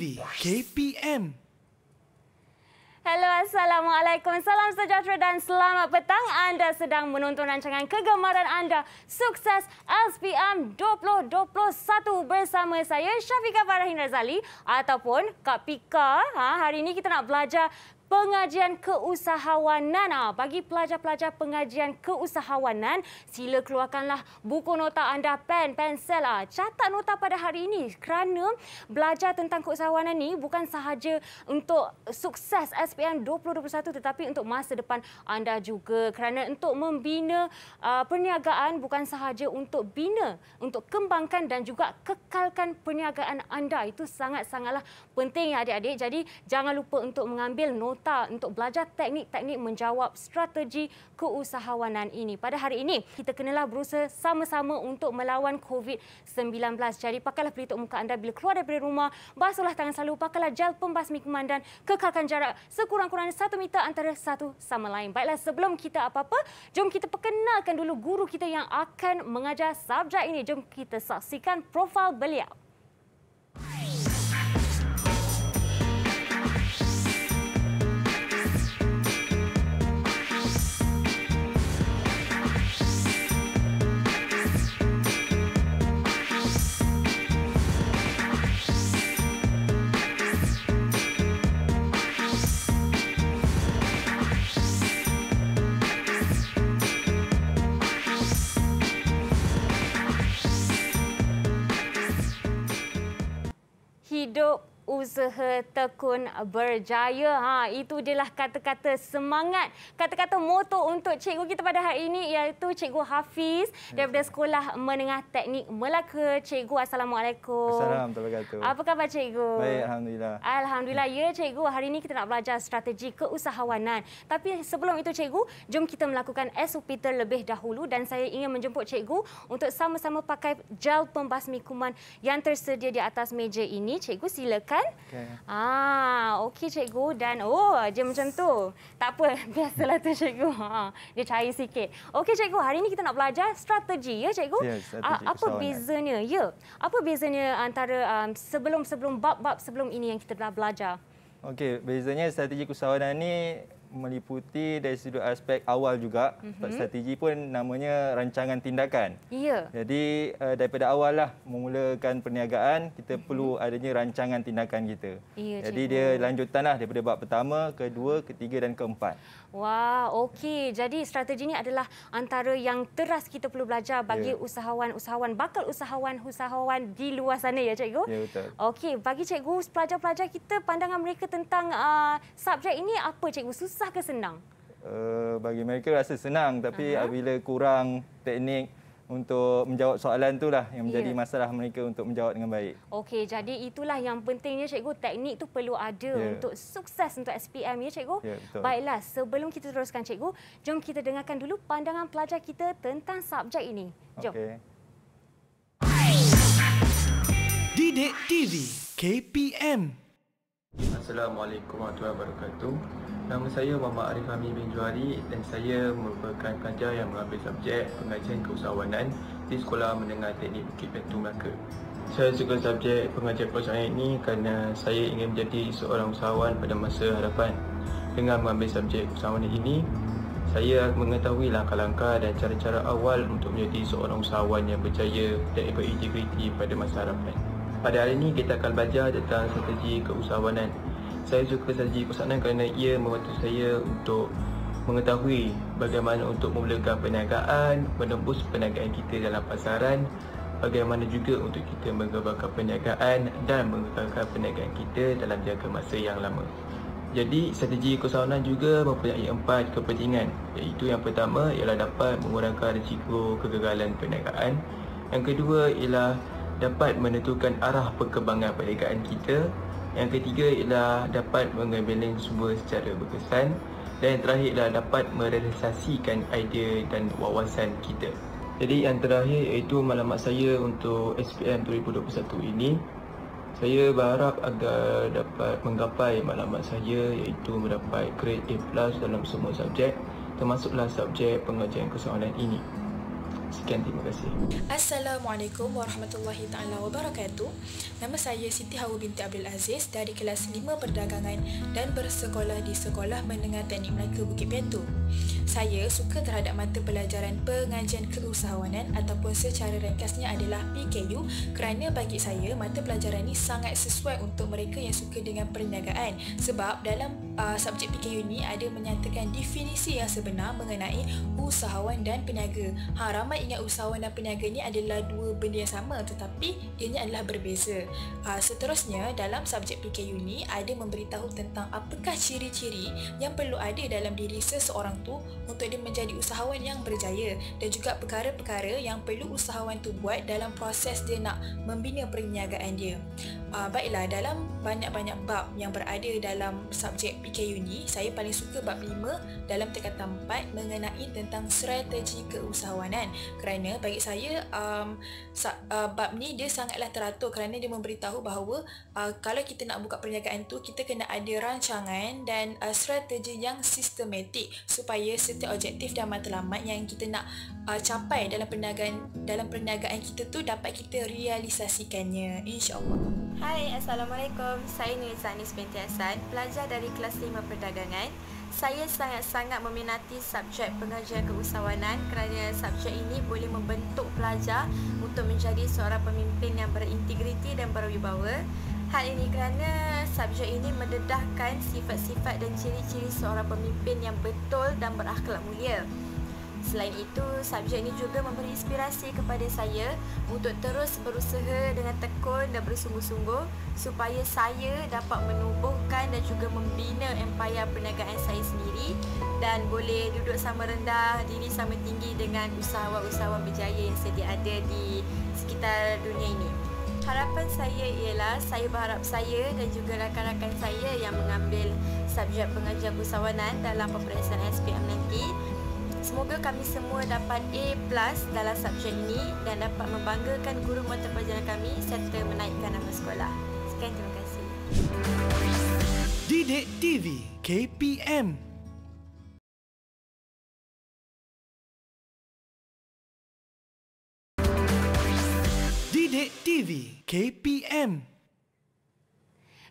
TV KPM. Hello, Assalamualaikum. Salam sejahtera dan selamat petang. Anda sedang menonton rancangan kegemaran anda, Sukses SPM 2021 bersama saya, Syafiqah Farahin Razali ataupun Kak Pika. Ha, hari ini kita nak belajar pengajian keusahawanan. Ah, bagi pelajar-pelajar pengajian keusahawanan, sila keluarkanlah buku nota anda, pen, pensel. Ah, catat nota pada hari ini kerana belajar tentang keusahawanan ini bukan sahaja untuk sukses SPM 2021 tetapi untuk masa depan anda juga. Kerana untuk membina ah, perniagaan bukan sahaja untuk bina, untuk kembangkan dan juga kekalkan perniagaan anda. Itu sangat-sangatlah penting ya adik-adik. Jadi jangan lupa untuk mengambil nota serta untuk belajar teknik-teknik menjawab strategi keusahawanan ini. Pada hari ini, kita kenalah berusaha sama-sama untuk melawan COVID-19. Jadi, pakailah pelitup muka anda bila keluar daripada rumah, basuhlah tangan selalu, pakailah gel pembasmi kuman dan kekalkan jarak sekurang-kurangnya satu meter antara satu sama lain. Baiklah, sebelum kita apa-apa, jom kita perkenalkan dulu guru kita yang akan mengajar subjek ini. Jom kita saksikan profil beliau. usaha tekun berjaya. Ha, itu adalah kata-kata semangat, kata-kata moto untuk cikgu kita pada hari ini iaitu cikgu Hafiz daripada Sekolah Menengah Teknik Melaka. Cikgu Assalamualaikum. Assalamualaikum. Apa khabar cikgu? Baik, Alhamdulillah. Alhamdulillah. Ya cikgu, hari ini kita nak belajar strategi keusahawanan. Tapi sebelum itu cikgu, jom kita melakukan SOP terlebih dahulu dan saya ingin menjemput cikgu untuk sama-sama pakai gel pembasmi kuman yang tersedia di atas meja ini. Cikgu silakan. Okay. Ah, okey cikgu dan oh dia macam tu. Tak apa, biasalah tu cikgu. Ha, dia cair sikit. Okey cikgu, hari ini kita nak belajar strategi ya cikgu. Yes, ya, strategi ah, apa bezanya? Ya. ya. Apa bezanya antara um, sebelum-sebelum um, bab-bab sebelum ini yang kita dah belajar? Okey, bezanya strategi kesawanan ni meliputi dari sudut aspek awal juga. Mm-hmm. Strategi pun namanya rancangan tindakan. Iya. Jadi uh, daripada awal lah memulakan perniagaan, kita mm-hmm. perlu adanya rancangan tindakan kita. Iya. Jadi cikgu. dia lanjutan lah daripada bab pertama, kedua, ketiga dan keempat. Wah, okey. Jadi strategi ini adalah antara yang teras kita perlu belajar bagi yeah. usahawan-usahawan, bakal usahawan-usahawan di luar sana ya cikgu? Ya, yeah, betul. Okey, bagi cikgu, pelajar-pelajar kita pandangan mereka tentang uh, subjek ini apa cikgu? Susah susah ke senang? Uh, bagi mereka rasa senang tapi uh-huh. bila kurang teknik untuk menjawab soalan itulah yang menjadi yeah. masalah mereka untuk menjawab dengan baik. Okey, jadi itulah yang pentingnya cikgu, teknik tu perlu ada yeah. untuk sukses untuk SPM ya cikgu. Yeah, ya, Baiklah, sebelum kita teruskan cikgu, jom kita dengarkan dulu pandangan pelajar kita tentang subjek ini. Jom. Okey. Didik TV KPM. Assalamualaikum warahmatullahi wabarakatuh. Nama saya Muhammad Arif Hami bin Juhari dan saya merupakan pelajar yang mengambil subjek pengajian keusahawanan di Sekolah Menengah Teknik Bukit Pintu Melaka. Saya suka subjek pengajian perusahaan ini kerana saya ingin menjadi seorang usahawan pada masa hadapan. Dengan mengambil subjek usahawan ini, saya mengetahui langkah-langkah dan cara-cara awal untuk menjadi seorang usahawan yang berjaya dan berintegriti pada masa hadapan. Pada hari ini, kita akan belajar tentang strategi keusahawanan saya suka strategi persatuan kerana ia membantu saya untuk mengetahui bagaimana untuk memulakan perniagaan, menembus perniagaan kita dalam pasaran, bagaimana juga untuk kita mengembangkan perniagaan dan mengembangkan perniagaan kita dalam jangka masa yang lama. Jadi, strategi kesawanan juga mempunyai empat kepentingan iaitu yang pertama ialah dapat mengurangkan risiko kegagalan perniagaan yang kedua ialah dapat menentukan arah perkembangan perniagaan kita yang ketiga ialah dapat mengembalikan semua secara berkesan dan yang terakhir ialah dapat merealisasikan idea dan wawasan kita. Jadi yang terakhir iaitu maklumat saya untuk SPM 2021 ini. Saya berharap agar dapat menggapai maklumat saya iaitu mendapat grade A+ plus dalam semua subjek termasuklah subjek pengajian kesoalan ini. Sekian terima kasih. Assalamualaikum warahmatullahi taala wabarakatuh. Nama saya Siti Hawa binti Abdul Aziz dari kelas 5 perdagangan dan bersekolah di Sekolah Menengah Teknik Melaka Bukit Pintu. Saya suka terhadap mata pelajaran pengajian keusahawanan ataupun secara ringkasnya adalah PKU kerana bagi saya mata pelajaran ini sangat sesuai untuk mereka yang suka dengan perniagaan sebab dalam uh, subjek PKU ni ada menyatakan definisi yang sebenar mengenai usahawan dan peniaga. Ha, ramai ingat usahawan dan peniaga ni adalah dua benda yang sama tetapi ianya adalah berbeza. Uh, seterusnya, dalam subjek PKU ni ada memberitahu tentang apakah ciri-ciri yang perlu ada dalam diri seseorang tu untuk dia menjadi usahawan yang berjaya dan juga perkara-perkara yang perlu usahawan tu buat dalam proses dia nak membina perniagaan dia. Uh, baiklah, dalam banyak-banyak bab yang berada dalam subjek PKU PKU ni, saya paling suka bab 5 dalam tingkatan 4 mengenai tentang strategi keusahawanan kerana bagi saya um, uh, bab ni dia sangatlah teratur kerana dia memberitahu bahawa uh, kalau kita nak buka perniagaan tu, kita kena ada rancangan dan uh, strategi yang sistematik supaya setiap objektif dan matlamat yang kita nak uh, capai dalam perniagaan dalam perniagaan kita tu dapat kita realisasikannya insyaallah. Hai, Assalamualaikum. Saya Nur Zanis binti Hassan, pelajar dari kelas 5 perdagangan. Saya sangat-sangat meminati subjek pengajian keusahawanan kerana subjek ini boleh membentuk pelajar untuk menjadi seorang pemimpin yang berintegriti dan berwibawa. Hal ini kerana subjek ini mendedahkan sifat-sifat dan ciri-ciri seorang pemimpin yang betul dan berakhlak mulia. Selain itu, subjek ini juga memberi inspirasi kepada saya untuk terus berusaha dengan tekun dan bersungguh-sungguh supaya saya dapat menubuhkan dan juga membina empayar perniagaan saya sendiri dan boleh duduk sama rendah, diri sama tinggi dengan usahawan-usahawan berjaya yang sedia ada di sekitar dunia ini. Harapan saya ialah saya berharap saya dan juga rakan-rakan saya yang mengambil subjek pengajian usahawanan dalam peperiksaan SPM nanti Semoga kami semua dapat A+ dalam subjek ini dan dapat membanggakan guru mata pelajaran kami serta menaikkan nama sekolah. Sekian terima kasih. Didik TV KPM Didik TV KPM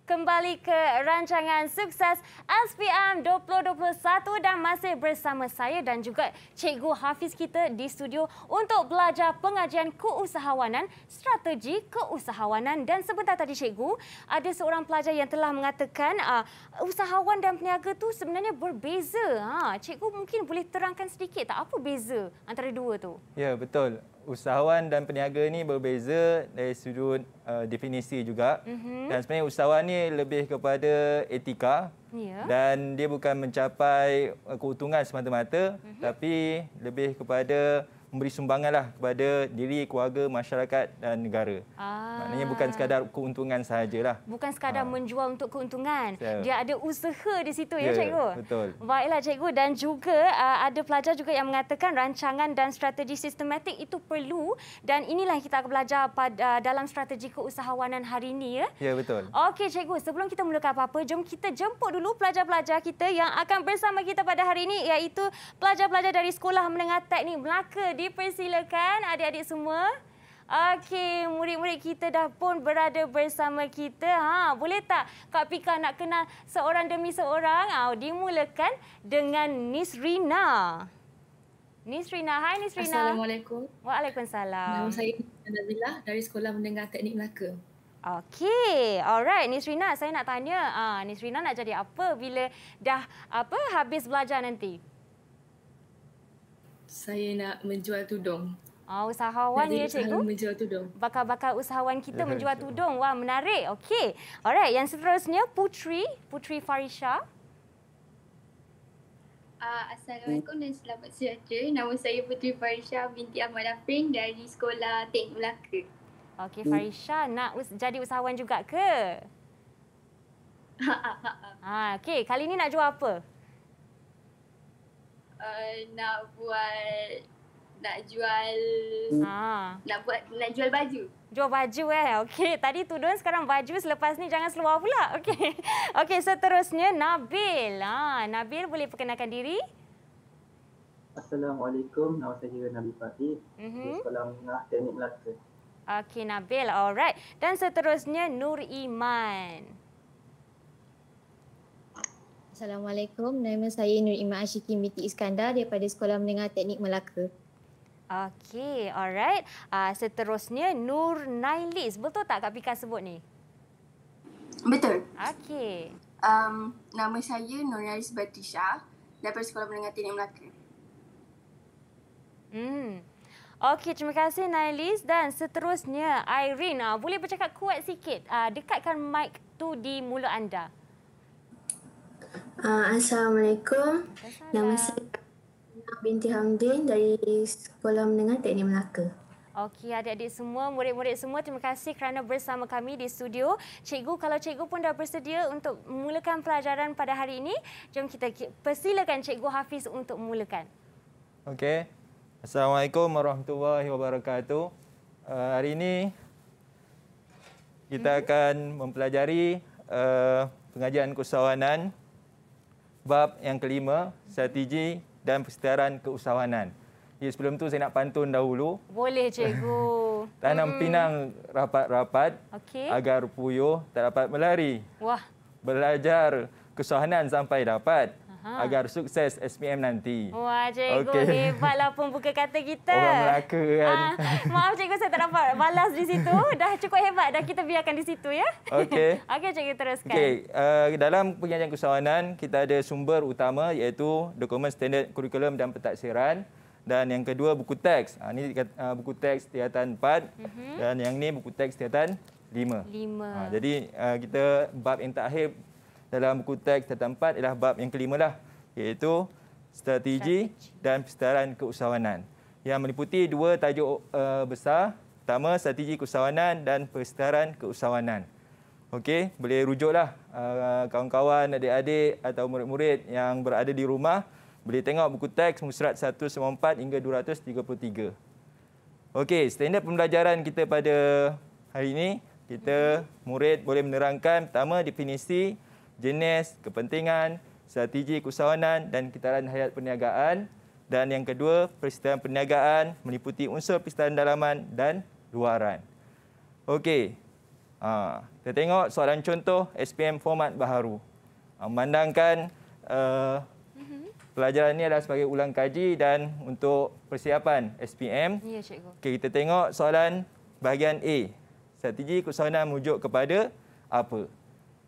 kembali ke rancangan sukses SPM 2021 dan masih bersama saya dan juga Cikgu Hafiz kita di studio untuk belajar pengajian keusahawanan, strategi keusahawanan dan sebentar tadi Cikgu, ada seorang pelajar yang telah mengatakan uh, usahawan dan peniaga tu sebenarnya berbeza. Ha, Cikgu mungkin boleh terangkan sedikit tak apa beza antara dua tu? Ya, betul usahawan dan peniaga ni berbeza dari sudut uh, definisi juga. Mm-hmm. Dan sebenarnya usahawan ni lebih kepada etika. Yeah. Dan dia bukan mencapai eh, keuntungan semata-mata mm-hmm. tapi lebih kepada memberi sumbangan lah kepada diri, keluarga, masyarakat dan negara. Ah. Maknanya bukan sekadar keuntungan sahajalah. Bukan sekadar ah. menjual untuk keuntungan. So. Dia ada usaha di situ yeah, ya cikgu. Betul. Baiklah cikgu dan juga uh, ada pelajar juga yang mengatakan rancangan dan strategi sistematik itu perlu dan inilah yang kita akan belajar pada uh, dalam strategi keusahawanan hari ini ya. Ya yeah, betul. Okey cikgu, sebelum kita mulakan apa-apa, jom kita jemput dulu pelajar-pelajar kita yang akan bersama kita pada hari ini iaitu pelajar-pelajar dari Sekolah Menengah Teknik Melaka dipersilakan adik-adik semua. Okey, murid-murid kita dah pun berada bersama kita. Ha, boleh tak Kak Pika nak kenal seorang demi seorang? Ha, dimulakan dengan Nis Rina. Nis Rina. Hai Nis Rina. Assalamualaikum. Waalaikumsalam. Nama saya Nabila dari Sekolah Mendengar Teknik Melaka. Okey. Alright, Nis Rina, saya nak tanya, ah ha, Nis Rina nak jadi apa bila dah apa habis belajar nanti? Saya nak menjual tudung. Ah, usahawan ya cikgu. menjual tudung. Bakal-bakal usahawan kita ya, menjual tudung. Wah, menarik. Okey. Alright, yang seterusnya Putri, Putri Farisha. Uh, Assalamualaikum dan selamat sejahtera. Nama saya Putri Farisha binti Ahmad Afrin dari Sekolah Teknik Melaka. Okey, Farisha nak us- jadi usahawan juga ke? ha, okey. Kali ini nak jual apa? Uh, Uh, nak buat nak jual hmm. ha. nak buat nak jual baju. Jual baju eh. Okey, tadi tudung sekarang baju selepas ni jangan seluar pula. Okey. Okey, seterusnya Nabil. Ha, Nabil boleh perkenalkan diri. Assalamualaikum. Nama saya Nabil Fatih. Mhm. Sekolah Menengah Teknik Melaka. Okey, Nabil. Alright. Dan seterusnya Nur Iman. Assalamualaikum. Nama saya Nur Ima Ashiki Miti Iskandar daripada Sekolah Menengah Teknik Melaka. Okey, alright. Uh, seterusnya Nur Nailis. Betul tak Kak Pika sebut ni? Betul. Okey. Um, nama saya Nur Nailis Batisha daripada Sekolah Menengah Teknik Melaka. Hmm. Okey, terima kasih Nailis. Dan seterusnya Irene. Uh, boleh bercakap kuat sikit. Uh, dekatkan mic tu di mulut anda. Uh, Assalamualaikum. Nama saya binti Hamdin dari Sekolah Menengah Teknik Melaka. Okey, adik-adik semua, murid-murid semua, terima kasih kerana bersama kami di studio. Cikgu, kalau cikgu pun dah bersedia untuk memulakan pelajaran pada hari ini, jom kita persilakan cikgu Hafiz untuk memulakan. Okey. Assalamualaikum warahmatullahi wabarakatuh. Uh, hari ini kita mhm. akan mempelajari uh, pengajian keusahawanan bab yang kelima, strategi dan persetiaran keusahawanan. Ya, sebelum tu saya nak pantun dahulu. Boleh, cikgu. Tanam hmm. pinang rapat-rapat okay. agar puyuh tak dapat melari. Wah. Belajar kesahanan sampai dapat. Aha. agar sukses SPM nanti. Wah, cikgu okay. hebatlah pembuka kata kita. Orang Melaka kan. Ah, maaf cikgu saya tak dapat balas di situ. dah cukup hebat dah kita biarkan di situ ya. Okey. Okey cikgu teruskan. Okey, uh, dalam penyajian keusahawanan kita ada sumber utama iaitu dokumen standard kurikulum dan pentadsiran dan yang kedua buku teks. Ah uh, buku teks tiatan 4 uh-huh. Mhm. dan yang ni buku teks tiatan 5. 5. Ha, jadi uh, kita bab yang terakhir dalam buku teks tempat ialah bab yang kelima lah iaitu strategi dan persetaraan keusahawanan yang meliputi dua tajuk uh, besar pertama strategi keusahawanan dan persetaraan keusahawanan okey boleh rujuklah uh, kawan-kawan adik-adik atau murid-murid yang berada di rumah boleh tengok buku teks surat 194 hingga 233 okey standard pembelajaran kita pada hari ini kita mhm. murid boleh menerangkan pertama definisi jenis, kepentingan, strategi keusahawanan dan kitaran hayat perniagaan. Dan yang kedua, persetujuan perniagaan meliputi unsur persetujuan dalaman dan luaran. Okey, ha, kita tengok soalan contoh SPM format baharu. Ha, memandangkan uh, pelajaran ini adalah sebagai ulang kaji dan untuk persiapan SPM. Ya, cikgu. Okay, kita tengok soalan bahagian A. Strategi keusahawanan merujuk kepada apa?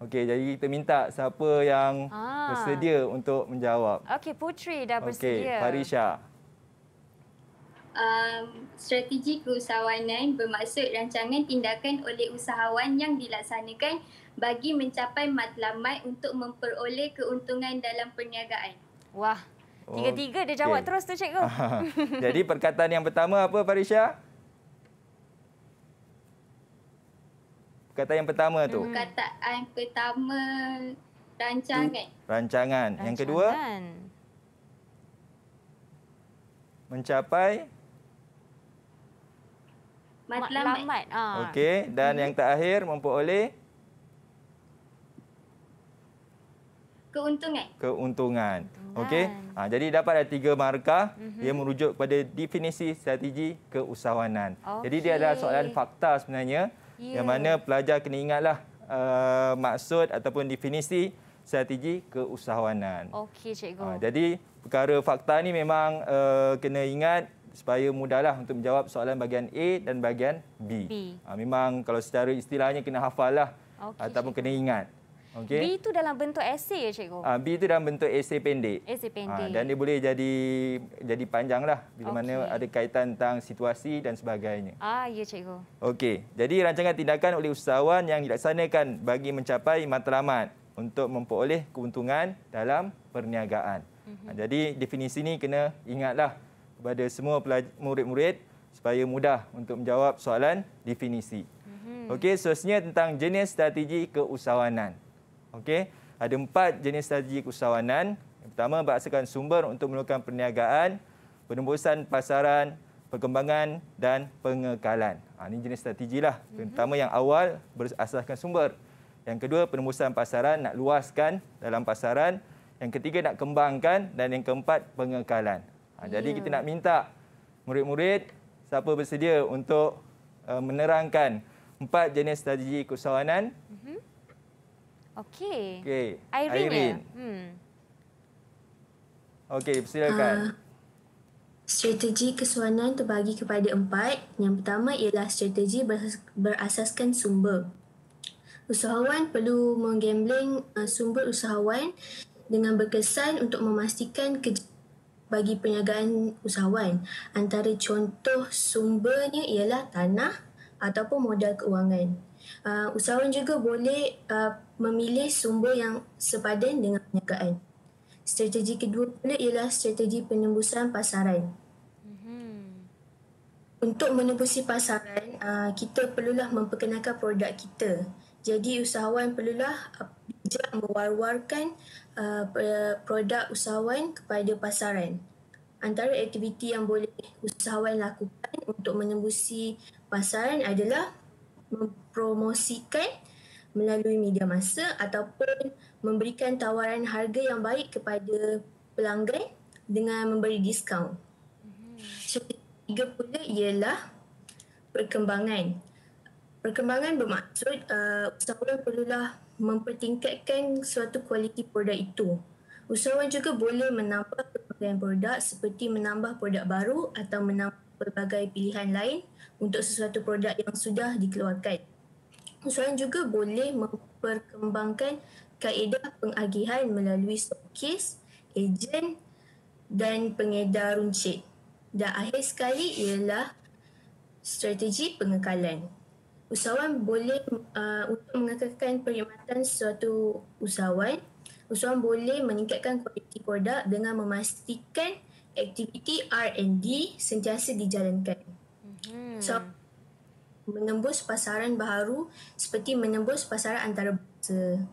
Okey, jadi kita minta siapa yang ah. bersedia untuk menjawab. Okey, Putri dah bersedia. Okey, Farisha. Um, strategi keusahawanan bermaksud rancangan tindakan oleh usahawan yang dilaksanakan bagi mencapai matlamat untuk memperoleh keuntungan dalam perniagaan. Wah, tiga-tiga dia jawab okay. terus tu cikgu. Jadi perkataan yang pertama apa Farisha? perkataan yang pertama tu. Hmm. Perkataan yang pertama rancangan. Rancangan. rancangan. Yang kedua? Mencapai matlamat. Ha. Okey, dan yang terakhir memperoleh keuntungan. Keuntungan. Okey. Ha, jadi dapat ada tiga markah mm-hmm. yang merujuk pada definisi strategi keusahawanan. Okay. Jadi dia adalah soalan fakta sebenarnya yeah. yang mana pelajar kena ingatlah uh, maksud ataupun definisi strategi keusahawanan. Okey cikgu. Uh, jadi perkara fakta ni memang uh, kena ingat supaya mudahlah untuk menjawab soalan bahagian A dan bahagian B. B. Uh, memang kalau secara istilahnya kena hafal lah okay, ataupun cikgu. kena ingat. Okay. B itu dalam bentuk esei ya cikgu? Ah, B itu dalam bentuk esei pendek. Esei ah, pendek. Ah, dan dia boleh jadi jadi panjang lah. Bila okay. mana ada kaitan tentang situasi dan sebagainya. Ah, ya cikgu. Okey. Jadi rancangan tindakan oleh usahawan yang dilaksanakan bagi mencapai matlamat untuk memperoleh keuntungan dalam perniagaan. Mm-hmm. Jadi definisi ini kena ingatlah kepada semua pelaj- murid-murid supaya mudah untuk menjawab soalan definisi. Mm-hmm. Okey, seterusnya tentang jenis strategi keusahawanan. Okey, ada empat jenis strategi keusahawanan. Yang pertama, berasaskan sumber untuk melakukan perniagaan, penembusan pasaran, perkembangan dan pengekalan. Ha, ini jenis strategi lah. Mhm. Pertama yang awal, berasaskan sumber. Yang kedua, penembusan pasaran, nak luaskan dalam pasaran. Yang ketiga, nak kembangkan. Dan yang keempat, pengekalan. Ha, yeah. Jadi ya. kita nak minta murid-murid, siapa bersedia untuk uh, menerangkan empat jenis strategi keusahawanan. Mm-hmm. Okey. Okey. Irene. Irene. Ya? Hmm. Okey, persilakan. Uh, ah, strategi kesuanan terbagi kepada empat. Yang pertama ialah strategi berasaskan sumber. Usahawan perlu menggambling uh, sumber usahawan dengan berkesan untuk memastikan bagi perniagaan usahawan. Antara contoh sumbernya ialah tanah ataupun modal keuangan uh, usahawan juga boleh uh, memilih sumber yang sepadan dengan perniagaan. Strategi kedua pula ialah strategi penembusan pasaran. Mm-hmm. Untuk menembusi pasaran, uh, kita perlulah memperkenalkan produk kita. Jadi usahawan perlulah uh, bijak mewar-warkan uh, produk usahawan kepada pasaran. Antara aktiviti yang boleh usahawan lakukan untuk menembusi pasaran adalah mempromosikan melalui media masa ataupun memberikan tawaran harga yang baik kepada pelanggan dengan memberi diskaun. Ketiga pula ialah perkembangan. Perkembangan bermaksud uh, usahawan perlulah mempertingkatkan suatu kualiti produk itu. Usahawan juga boleh menambah pelbagai produk seperti menambah produk baru atau menambah pelbagai pilihan lain untuk sesuatu produk yang sudah dikeluarkan. Seorang juga boleh memperkembangkan kaedah pengagihan melalui stokis, ejen dan pengedar runcit. Dan akhir sekali ialah strategi pengekalan. Usahawan boleh uh, untuk mengekalkan perkhidmatan suatu usahawan, usahawan boleh meningkatkan kualiti produk dengan memastikan aktiviti R&D sentiasa dijalankan. Hmm. So menembus pasaran baru seperti menembus pasaran antarabangsa.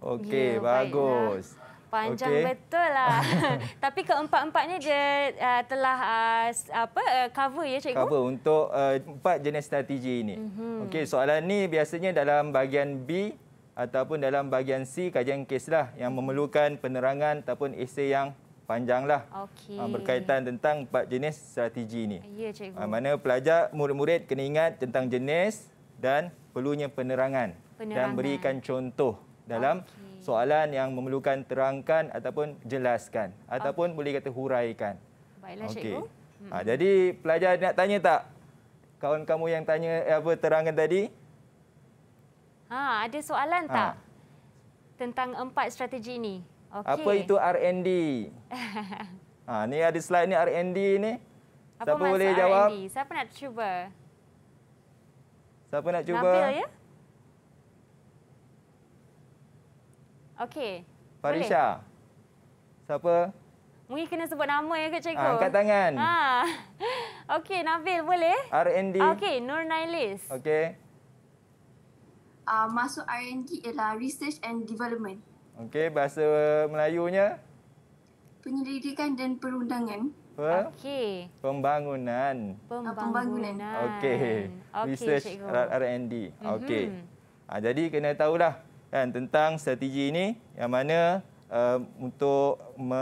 Okey, ya, bagus. Baiklah. Panjang okay. betul lah. Tapi keempat-empatnya dia uh, telah uh, apa uh, cover ya cikgu? Cover untuk uh, empat jenis strategi ini. Mm-hmm. Okey, soalan ni biasanya dalam bahagian B ataupun dalam bahagian C kajian kes lah yang memerlukan penerangan ataupun esei yang panjanglah okay. Ah, berkaitan tentang empat jenis strategi ini. Ya, cikgu. Ah, mana pelajar, murid-murid kena ingat tentang jenis dan perlunya penerangan, penerangan. dan berikan contoh dalam okay. soalan yang memerlukan terangkan ataupun jelaskan ataupun okay. boleh kata huraikan. Baiklah okay. cikgu. Ha, jadi pelajar nak tanya tak? Kawan kamu yang tanya eh, apa terangkan tadi? Ha, ada soalan ha. tak? Tentang empat strategi ini. Okay. Apa itu R&D? ha, ni ada slide ni R&D ni. Apa Siapa boleh R&D? jawab? Siapa nak cuba? Siapa nak cuba? Nabil ya? Okey. Farisha. Boleh. Siapa? Mungkin kena sebut nama ya ke cikgu? Ha, angkat tangan. Ha. Okey, Nabil boleh? R&D. Okey, Nur Nailis. Okey. Uh, ah, masuk R&D ialah Research and Development. Okey, bahasa Melayunya? Penyelidikan dan perundangan. Pe Okey. Pembangunan. Ah, pembangunan. Okey. Okay, Research R&D. Mhm. Okey. Mm -hmm. Jadi, kena tahulah kan, tentang strategi ini yang mana Um, untuk me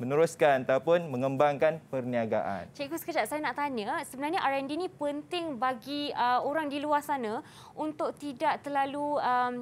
meneruskan ataupun mengembangkan perniagaan. Cikgu sekejap saya nak tanya, sebenarnya R&D ni penting bagi uh, orang di luar sana untuk tidak terlalu um,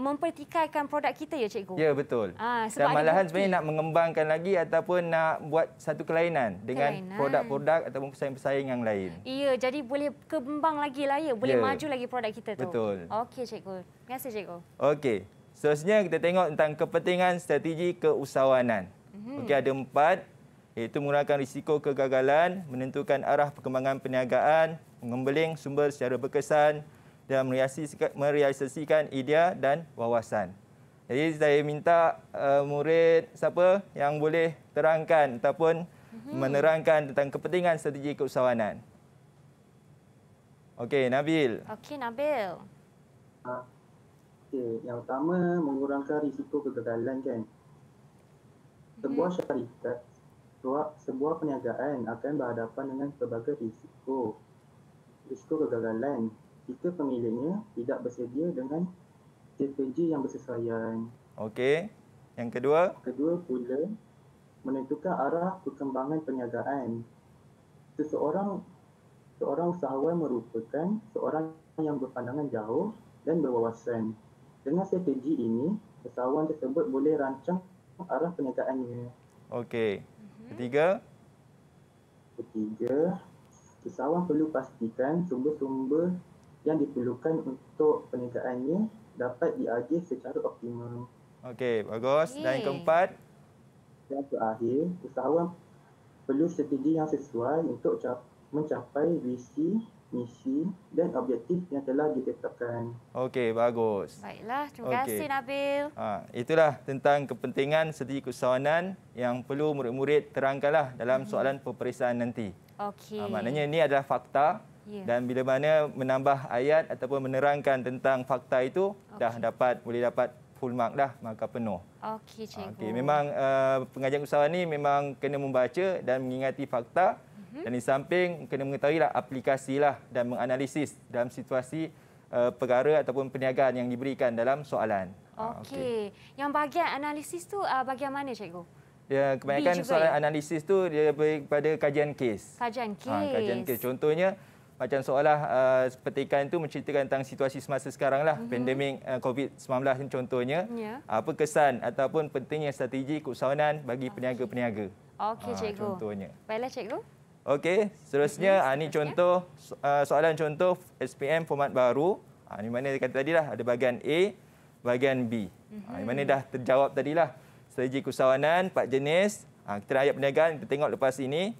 mempertikaikan produk kita ya cikgu. Ya betul. Ah, sebab Dan malahan sebenarnya nak mengembangkan lagi ataupun nak buat satu kelainan dengan produk-produk ataupun pesaing-pesaing yang lain. Ya, jadi boleh kembang lagi lah ya, boleh ya. maju lagi produk kita tu. Betul. Okey cikgu. Terima kasih cikgu. Okey. Seterusnya kita tengok tentang kepentingan strategi keusahawanan. hmm Okey ada empat iaitu mengurangkan risiko kegagalan, menentukan arah perkembangan perniagaan, mengembeling sumber secara berkesan, dan merealisasikan idea dan wawasan. Jadi saya minta uh, murid siapa yang boleh terangkan ataupun mm-hmm. menerangkan tentang kepentingan strategi keusahawanan. Okey, Nabil. Okey, Nabil. Uh, okay. Yang utama, mengurangkan risiko kegagalan kan. Mhm. Sebuah hmm syarikat, sebuah, sebuah perniagaan akan berhadapan dengan pelbagai risiko. Risiko kegagalan jika pemiliknya tidak bersedia dengan CPG yang bersesuaian. Okey. Yang kedua? Kedua pula, menentukan arah perkembangan perniagaan. Seseorang seorang usahawan merupakan seorang yang berpandangan jauh dan berwawasan. Dengan strategi ini, usahawan tersebut boleh rancang arah perniagaannya. Okey. Mhm. Ketiga? Ketiga, usahawan perlu pastikan sumber-sumber yang diperlukan untuk penegakannya dapat diagih secara optimum. Okey, bagus. Yeay. Dan yang keempat? Yang terakhir, usahawan perlu strategi yang sesuai untuk mencapai visi, misi dan objektif yang telah ditetapkan. Okey, bagus. Baiklah, terima okay. kasih Nabil. Ha, itulah tentang kepentingan strategi keusahawanan yang perlu murid-murid terangkanlah dalam mhm. soalan peperiksaan nanti. Okey. Ha, maknanya ini adalah fakta dan bila mana menambah ayat ataupun menerangkan tentang fakta itu okay. dah dapat boleh dapat full mark dah maka penuh. Okey cikgu. Okey memang uh, pengajian usaha ni memang kena membaca dan mengingati fakta uh-huh. dan di samping kena mengetahui mengetahuilah aplikasilah dan menganalisis dalam situasi uh, perkara ataupun perniagaan yang diberikan dalam soalan. Ah, okey. Uh, okay. Yang bahagian analisis tu uh, bahagian mana cikgu? Ya, kebanyakan soalan ya? analisis tu dia pada kajian kes. Kajian kes. Ah, ha, kajian kes contohnya macam seolah uh, petikan itu menceritakan tentang situasi semasa sekarang lah, mm-hmm. pandemik uh, COVID-19 contohnya. Yeah. Apa kesan ataupun pentingnya strategi keusahawanan bagi peniaga-peniaga? Okey, uh, cikgu. Contohnya. Baiklah, cikgu. Okey, seterusnya, okay. uh, ini contoh, ah, soalan contoh SPM format baru. Uh, ah, ini mana dia kata tadi lah, ada bahagian A, bahagian B. Mm-hmm. ini mana dah terjawab tadi lah. Strategi keusahawanan, empat jenis. Uh, kita nak ayat perniagaan, kita tengok lepas ini.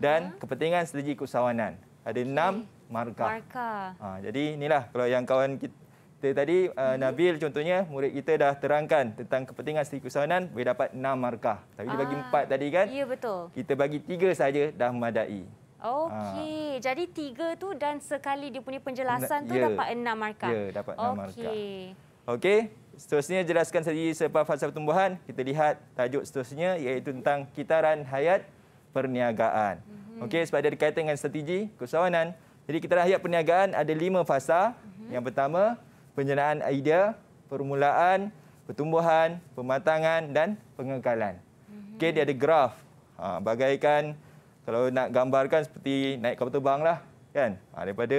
Dan kepentingan strategi keusahawanan ada enam okay. markah. Ha, jadi inilah kalau yang kawan kita tadi uh, mm-hmm. Nabil contohnya murid kita dah terangkan tentang kepentingan setiap kesahanan boleh dapat enam markah. Tapi ah. dia bagi ah, empat tadi kan? Ya betul. Kita bagi tiga saja dah memadai. Okey, ha. jadi tiga tu dan sekali dia punya penjelasan tu ya. dapat enam markah. Ya, dapat enam okay. markah. Okey. Seterusnya jelaskan tadi sebab fasa pertumbuhan, kita lihat tajuk seterusnya iaitu tentang kitaran hayat perniagaan. Hmm. -hmm. Okey sebab ada kaitan dengan strategi keusahawanan. Jadi kita dah lihat perniagaan ada lima fasa. -hmm. Yang pertama, penjanaan idea, permulaan, pertumbuhan, pematangan dan pengekalan. -hmm. Okey dia ada graf. Ha, bagaikan kalau nak gambarkan seperti naik kapal terbang lah kan. Ha, daripada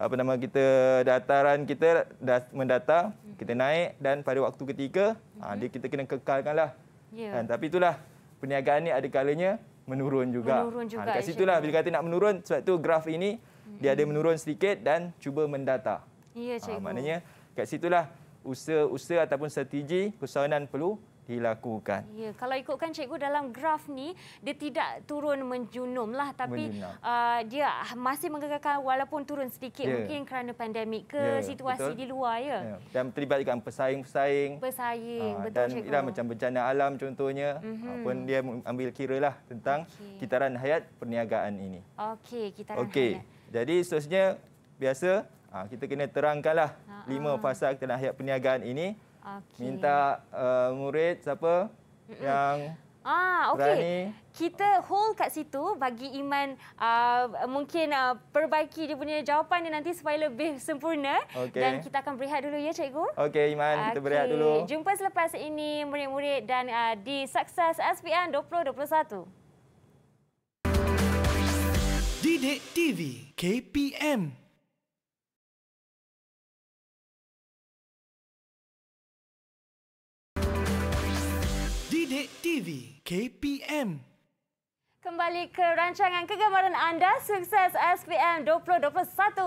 apa nama kita dataran kita dah mendata hmm. kita naik dan pada waktu ketiga, mm ha, -hmm. dia kita kena kekalkanlah. Yeah. Kan tapi itulah perniagaan ni ada kalanya menurun juga. Menurun ha, juga. Ha, dekat situlah bila kata nak menurun sebab tu graf ini mm-hmm. dia ada hmm. menurun sedikit dan cuba mendata. Ya ha, cikgu. Ha, maknanya dekat situlah usaha-usaha ataupun strategi kesusahanan perlu dilakukan. Ya, kalau ikutkan cikgu dalam graf ni, dia tidak turun menjunum lah tapi uh, dia masih mengekalkan walaupun turun sedikit ya. mungkin kerana pandemik ke ya, ya. situasi betul. di luar ya. ya. Dan terlibat dengan pesaing-pesaing. Pesaing, ah, betul dan cikgu. Dan macam bencana alam contohnya, mm -hmm. pun dia ambil kira lah tentang okay. kitaran hayat perniagaan ini. Okey, kitaran okay. hayat. Jadi seterusnya, biasa ah, kita kena terangkanlah uh lima fasa kitaran hayat perniagaan ini. Okay. Minta uh, murid siapa yang Ah, okey. Kita hold kat situ bagi Iman uh, mungkin uh, perbaiki dia punya jawapan dia nanti supaya lebih sempurna okay. dan kita akan berehat dulu ya cikgu. Okey Iman, okay. kita berehat dulu. Jumpa selepas ini murid-murid dan uh, di sukses SPM 2021. Didik TV KPM Bilik TV KPM Kembali ke rancangan kegemaran anda, sukses SPM 2021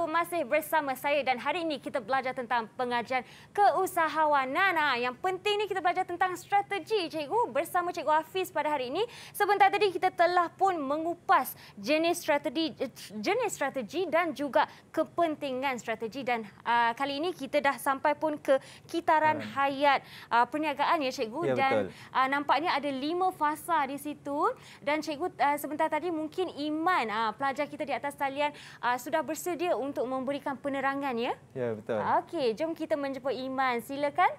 masih bersama saya dan hari ini kita belajar tentang pengajian keusahawanan. Yang penting ni kita belajar tentang strategi cikgu bersama cikgu Hafiz pada hari ini. Sebentar tadi kita telah pun mengupas jenis strategi jenis strategi dan juga kepentingan strategi dan uh, kali ini kita dah sampai pun ke kitaran hayat uh, perniagaan ya cikgu ya, dan uh, nampaknya ada lima fasa di situ dan cikgu uh, sebentar tadi mungkin Iman uh, pelajar kita di atas talian uh, sudah bersedia untuk memberikan penerangan ya. Ya betul. Okey, jom kita menjemput Iman. Silakan.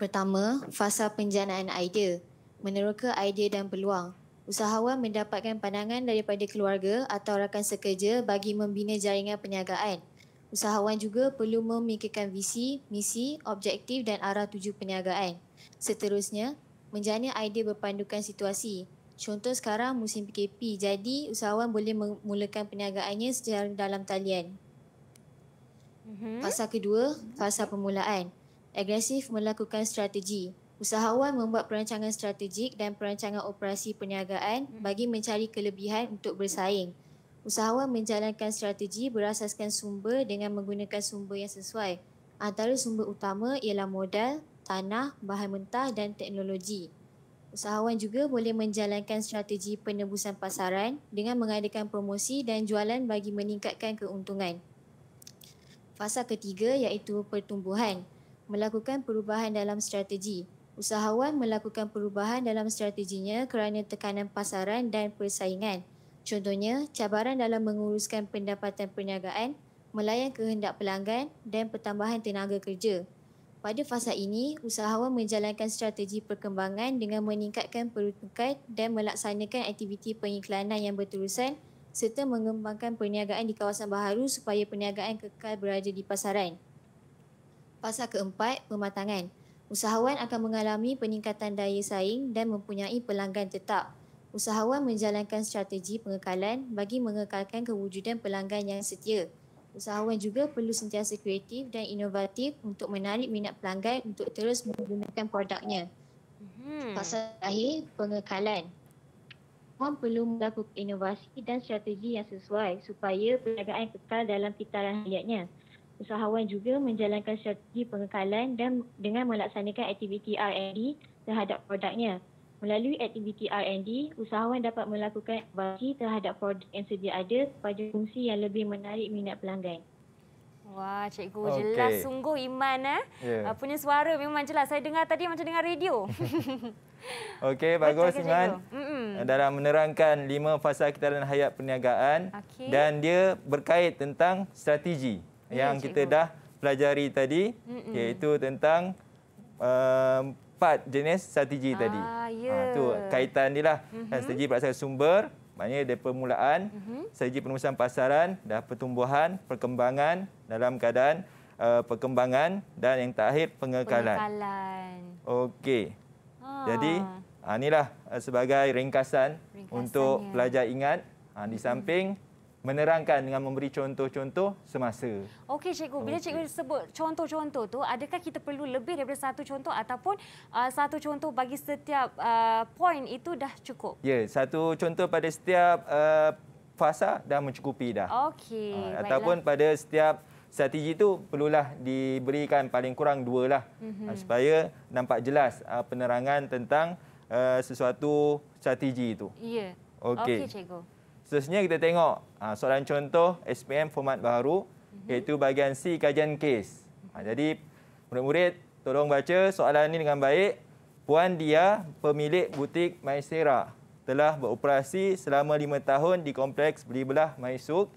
Pertama, fasa penjanaan idea. Meneroka idea dan peluang. Usahawan mendapatkan pandangan daripada keluarga atau rakan sekerja bagi membina jaringan perniagaan. Usahawan juga perlu memikirkan visi, misi, objektif dan arah tuju perniagaan. Seterusnya, menjana idea berpandukan situasi. Contoh sekarang musim PKP, jadi usahawan boleh memulakan perniagaannya secara dalam talian. Mhm. Fasa kedua, fasa permulaan. Agresif melakukan strategi. Usahawan membuat perancangan strategik dan perancangan operasi perniagaan mhm. bagi mencari kelebihan untuk bersaing. Usahawan menjalankan strategi berasaskan sumber dengan menggunakan sumber yang sesuai. Antara sumber utama ialah modal, tanah, bahan mentah dan teknologi. Usahawan juga boleh menjalankan strategi penebusan pasaran dengan mengadakan promosi dan jualan bagi meningkatkan keuntungan. Fasa ketiga iaitu pertumbuhan, melakukan perubahan dalam strategi. Usahawan melakukan perubahan dalam strateginya kerana tekanan pasaran dan persaingan. Contohnya, cabaran dalam menguruskan pendapatan perniagaan, melayan kehendak pelanggan dan pertambahan tenaga kerja. Pada fasa ini, usahawan menjalankan strategi perkembangan dengan meningkatkan peruntukan dan melaksanakan aktiviti pengiklanan yang berterusan serta mengembangkan perniagaan di kawasan baharu supaya perniagaan kekal berada di pasaran. Fasa keempat, pematangan. Usahawan akan mengalami peningkatan daya saing dan mempunyai pelanggan tetap. Usahawan menjalankan strategi pengekalan bagi mengekalkan kewujudan pelanggan yang setia usahawan juga perlu sentiasa kreatif dan inovatif untuk menarik minat pelanggan untuk terus menggunakan produknya. Hmm. Pasal akhir, pengekalan. Orang perlu melakukan inovasi dan strategi yang sesuai supaya perniagaan kekal dalam pitaran hayatnya. Usahawan juga menjalankan strategi pengekalan dan dengan melaksanakan aktiviti R&D terhadap produknya. Melalui aktiviti R&D, usahawan dapat melakukan bagi terhadap produk yang sedia ada kepada fungsi yang lebih menarik minat pelanggan. Wah, cikgu okay. jelas sungguh iman eh. Yeah. Uh, punya suara memang jelas. Saya dengar tadi macam dengar radio. Okey, bagus Iman. Dalam menerangkan lima fasa kita dalam hayat perniagaan okay. dan dia berkait tentang strategi yeah, yang cikgu. kita dah pelajari tadi, Mm-mm. iaitu tentang uh, tepat jenis strategi ah, tadi. Yeah. Ya. Ha, tu kaitan dia lah. Mm-hmm. Strategi berasal sumber, maknanya dari permulaan, mm-hmm. strategi penerusan pasaran, dah pertumbuhan, perkembangan dalam keadaan uh, perkembangan dan yang terakhir pengekalan. pengekalan. Okey. Ah. Jadi ha, ah, inilah eh, sebagai ringkasan untuk pelajar ingat ha, di samping menerangkan dengan memberi contoh-contoh semasa. Okey cikgu, bila cikgu sebut contoh-contoh tu, adakah kita perlu lebih daripada satu contoh ataupun uh, satu contoh bagi setiap uh, poin itu dah cukup? Ya, yeah, satu contoh pada setiap uh, fasa dah mencukupi dah. Okey. Uh, ataupun pada setiap strategi itu perlulah diberikan paling kurang dua lah mm -hmm. supaya nampak jelas uh, penerangan tentang uh, sesuatu strategi itu. Ya. Yeah. Okey. Okey cikgu. Seterusnya kita tengok ah, soalan contoh SPM format baru mhm. iaitu bahagian C kajian kes. Ah, jadi murid-murid tolong baca soalan ini dengan baik. Puan Dia, pemilik butik Maisera telah beroperasi selama lima tahun di kompleks Beli Belah Maisuk.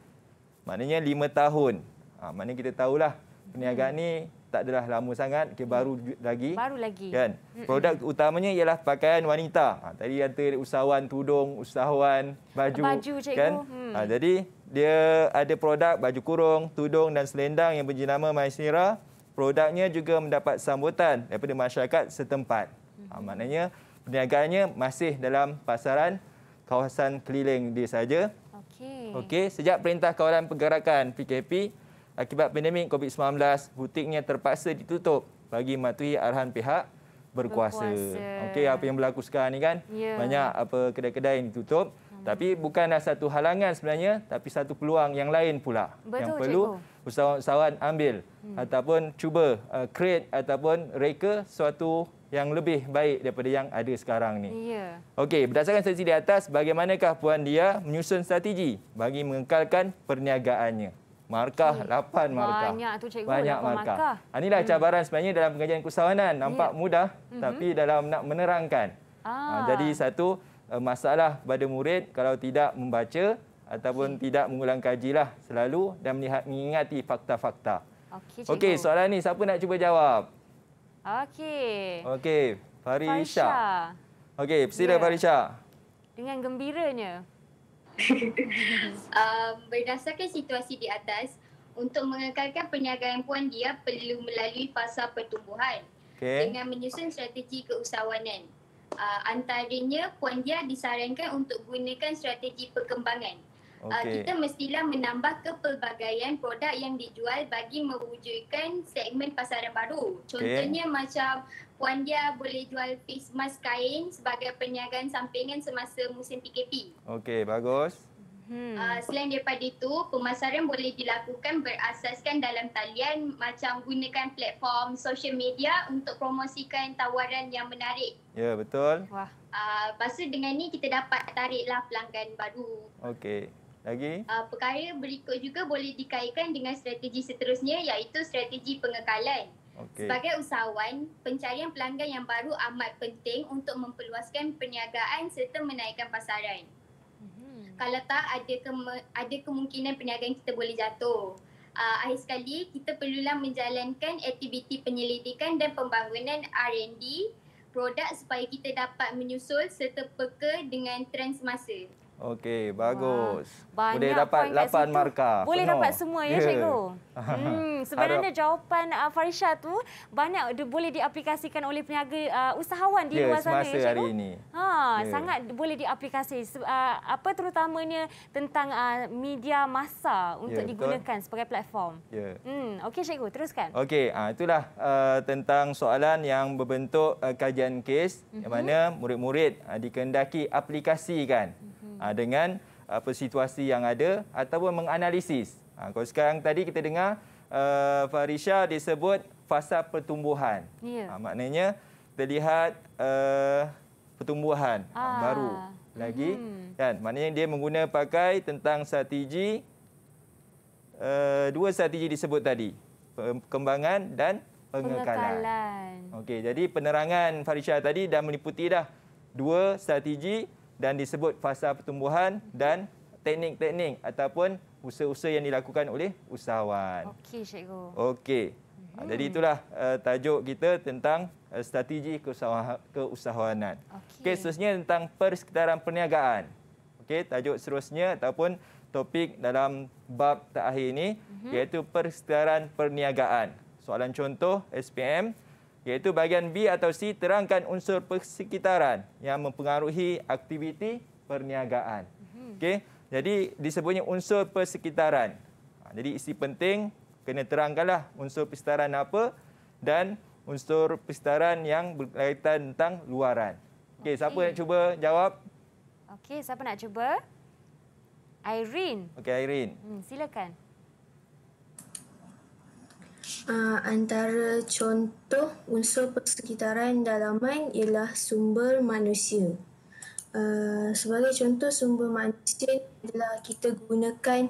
Maknanya lima tahun. Ha, maknanya kita tahulah perniagaan ini mhm tak adalah lama sangat ke okay, baru hmm. lagi baru lagi kan hmm, hmm. produk utamanya ialah pakaian wanita ha, tadi kata usahawan tudung usahawan baju baju cikgu kan? hmm. ha, jadi dia ada produk baju kurung tudung dan selendang yang berjenama Maisnira produknya juga mendapat sambutan daripada masyarakat setempat ha, hmm. maknanya perniagaannya masih dalam pasaran kawasan keliling dia saja okey okey sejak perintah kawalan pergerakan PKP akibat pandemik COVID-19, butiknya terpaksa ditutup bagi mematuhi arahan pihak berkuasa. berkuasa. Okey, apa yang berlaku sekarang ni kan? Yeah. Banyak apa kedai-kedai yang ditutup, hmm. tapi bukanlah satu halangan sebenarnya, tapi satu peluang yang lain pula Betul, yang perlu cikgu. usahawan ambil hmm. ataupun cuba uh, create ataupun reka suatu yang lebih baik daripada yang ada sekarang ni. Ya. Okey, berdasarkan strategi di atas, bagaimanakah puan dia menyusun strategi bagi mengekalkan perniagaannya? Markah, lapan markah. Banyak tu cikgu, Banyak markah. markah. Inilah hmm. cabaran sebenarnya dalam pengajian keusahawanan. Nampak yeah. mudah mm -hmm. tapi dalam nak menerangkan. Ha, ah. Jadi satu eh, masalah pada murid kalau tidak membaca ataupun okay. tidak mengulang kaji lah selalu dan melihat mengingati fakta-fakta. Okey, okay, soalan ni siapa nak cuba jawab? Okey. Okey, Farisha. Farisha. Okey, sila yeah. Farisha. Dengan gembiranya. um, berdasarkan situasi di atas, untuk mengekalkan perniagaan puan dia perlu melalui fasa pertumbuhan okay. dengan menyusun strategi keusahawanan. Uh, antaranya puan dia disarankan untuk gunakan strategi perkembangan. Okay. Uh, kita mestilah menambah kepelbagaian produk yang dijual bagi mewujudkan segmen pasaran baru. Contohnya okay. macam Puan dia boleh jual face mask kain sebagai perniagaan sampingan semasa musim PKP. Okey, bagus. Hmm. Uh, selain daripada itu, pemasaran boleh dilakukan berasaskan dalam talian macam gunakan platform sosial media untuk promosikan tawaran yang menarik. Ya, yeah, betul. Wah. Uh, ah, pasal dengan ini kita dapat tariklah pelanggan baru. Okey. Lagi? Uh, perkara berikut juga boleh dikaitkan dengan strategi seterusnya iaitu strategi pengekalan. Okay. Sebagai usahawan, pencarian pelanggan yang baru amat penting untuk memperluaskan perniagaan serta menaikkan pasaran. Mm-hmm. Kalau tak, ada, kema- ada kemungkinan perniagaan kita boleh jatuh. Uh, akhir sekali, kita perlulah menjalankan aktiviti penyelidikan dan pembangunan R&D produk supaya kita dapat menyusul serta peka dengan trend semasa. Okey, bagus. Wah, Boleh dapat 8 markah. Boleh dapat semua ya, yeah. cikgu. Hmm, sebenarnya Harap. jawapan uh, Farisha tu banyak di, boleh diaplikasikan oleh peniaga uh, usahawan di yeah, luar sana ya, hari ini. Ha, yeah. sangat boleh diaplikasi uh, apa terutamanya tentang uh, media masa untuk yeah, digunakan sebagai platform. Yeah. Hmm, okey cikgu, teruskan. Okey, uh, itulah uh, tentang soalan yang berbentuk uh, kajian kes mm -hmm. yang mana murid-murid uh, dikendaki aplikasikan ha, dengan apa situasi yang ada ataupun menganalisis. Ah, kalau sekarang tadi kita dengar uh, Farisha disebut fasa pertumbuhan. Yeah. Ya. Ha, maknanya terlihat uh, pertumbuhan ah. baru lagi hmm. kan maknanya dia menggunakan pakai tentang strategi uh, dua strategi disebut tadi kembangan dan pengekalan. pengekalan. Okey jadi penerangan Farisha tadi dah meliputi dah dua strategi dan disebut fasa pertumbuhan dan teknik-teknik ataupun usaha-usaha yang dilakukan oleh usahawan. Okey, cikgu. Okey. Ah, hmm. Jadi itulah uh, tajuk kita tentang uh, strategi keusaha- keusahawanan. Okey, okay, seterusnya tentang persekitaran perniagaan. Okey, tajuk seterusnya ataupun topik dalam bab terakhir ini hmm. iaitu persekitaran perniagaan. Soalan contoh SPM iaitu bahagian B atau C terangkan unsur persekitaran yang mempengaruhi aktiviti perniagaan. Mhm. Okey, jadi disebutnya unsur persekitaran. Ha, jadi isi penting kena terangkanlah unsur persekitaran apa dan unsur persekitaran yang berkaitan tentang luaran. Okey, okay. siapa nak cuba jawab? Okey, siapa nak cuba? Irene. Okey, Irene. Hmm, silakan. Uh, antara contoh unsur persekitaran dalaman ialah sumber manusia. Uh, sebagai contoh sumber manusia adalah kita gunakan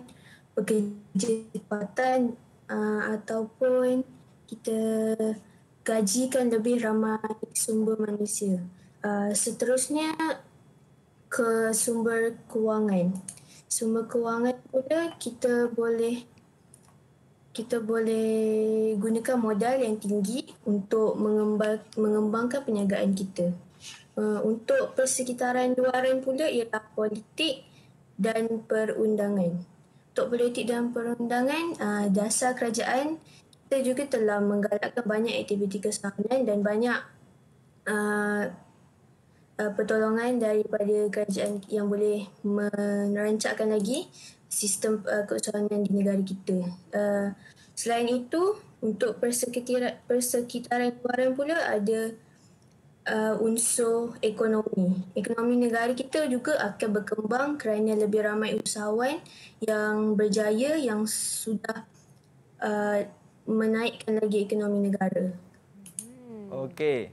pekerja tempatan uh, ataupun kita gajikan lebih ramai sumber manusia. Uh, seterusnya ke sumber kewangan. Sumber kewangan pula kita boleh kita boleh gunakan modal yang tinggi untuk mengembang, mengembangkan perniagaan kita. Uh, untuk persekitaran luaran pula ialah politik dan perundangan. Untuk politik dan perundangan, uh, dasar kerajaan kita juga telah menggalakkan banyak aktiviti kesahanan dan banyak uh, pertolongan daripada kerajaan yang boleh merancakkan lagi sistem uh, eh, keuangan di negara kita. Uh, selain itu, untuk persekitaran, persekitaran luaran pula ada uh, unsur ekonomi. Ekonomi negara kita juga akan berkembang kerana lebih ramai usahawan yang berjaya yang sudah uh, menaikkan lagi ekonomi negara. Hmm. Okey.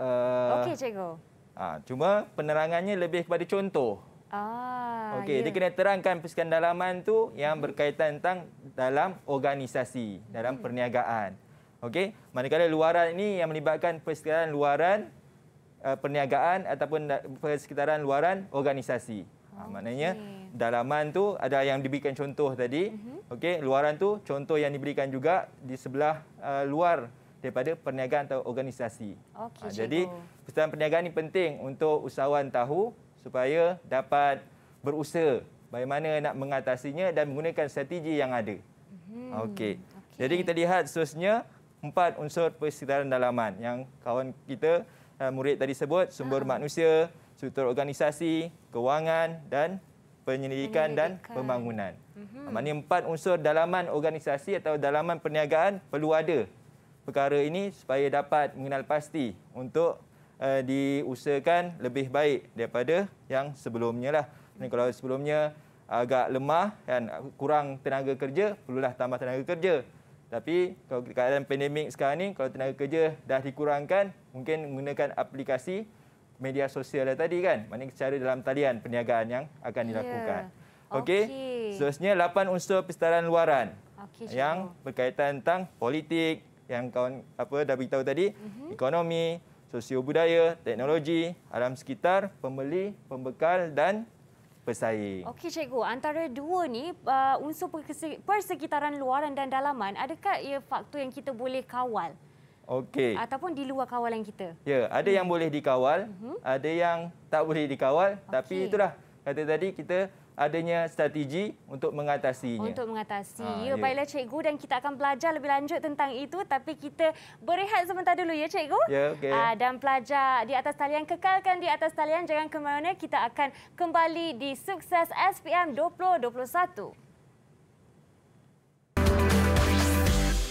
Uh, Okey, cikgu. Ah, cuma penerangannya lebih kepada contoh. Ah, okey, yeah. dia kena terangkan persekian dalaman tu yang hmm. berkaitan tentang dalam organisasi, dalam hmm. perniagaan. Okey, manakala luaran ini yang melibatkan persekitaran luaran uh, perniagaan ataupun persekitaran luaran organisasi. Okay. Ah, ha, maknanya dalaman tu ada yang diberikan contoh tadi. Hmm. Okey, luaran tu contoh yang diberikan juga di sebelah uh, luar daripada perniagaan atau organisasi. Okay, ha, ah, jadi, persekitaran perniagaan ini penting untuk usahawan tahu supaya dapat berusaha bagaimana nak mengatasinya dan menggunakan strategi yang ada. Hmm. Okey. Okay. Jadi kita lihat seterusnya empat unsur persekitaran dalaman yang kawan kita eh, murid tadi sebut sumber ha. manusia, struktur organisasi, kewangan dan penyelidikan dan pembangunan. Hmm. Maknanya empat unsur dalaman organisasi atau dalaman perniagaan perlu ada perkara ini supaya dapat mengenal pasti untuk Eh, diusahakan lebih baik daripada yang sebelumnya lah. Kalau sebelumnya agak lemah kan kurang tenaga kerja perlulah tambah tenaga kerja. Tapi kalau keadaan pandemik sekarang ni kalau tenaga kerja dah dikurangkan mungkin menggunakan aplikasi media sosial tadi kan. Maknanya secara dalam talian perniagaan yang akan ya. dilakukan. Yeah. Okey. Okay. Seterusnya lapan unsur pestaran luaran. Okay, yang berkaitan tentang politik yang kawan apa dah beritahu tadi, mm-hmm. ekonomi, sosiobudaya, teknologi, alam sekitar, pembeli, pembekal dan pesaing. Okey cikgu, antara dua ni uh, unsur persekitaran luaran dan dalaman, adakah ia faktor yang kita boleh kawal? Okey. Ataupun di luar kawalan kita? Ya, ada yang boleh dikawal, uh ada yang tak boleh dikawal, okay. tapi itulah kata tadi kita adanya strategi untuk mengatasinya. Untuk mengatasi. Ha, ya, ya, baiklah cikgu dan kita akan belajar lebih lanjut tentang itu tapi kita berehat sebentar dulu ya cikgu. Ya, okay. Ha, ah, dan pelajar di atas talian kekalkan di atas talian jangan ke mana kita akan kembali di sukses SPM 2021.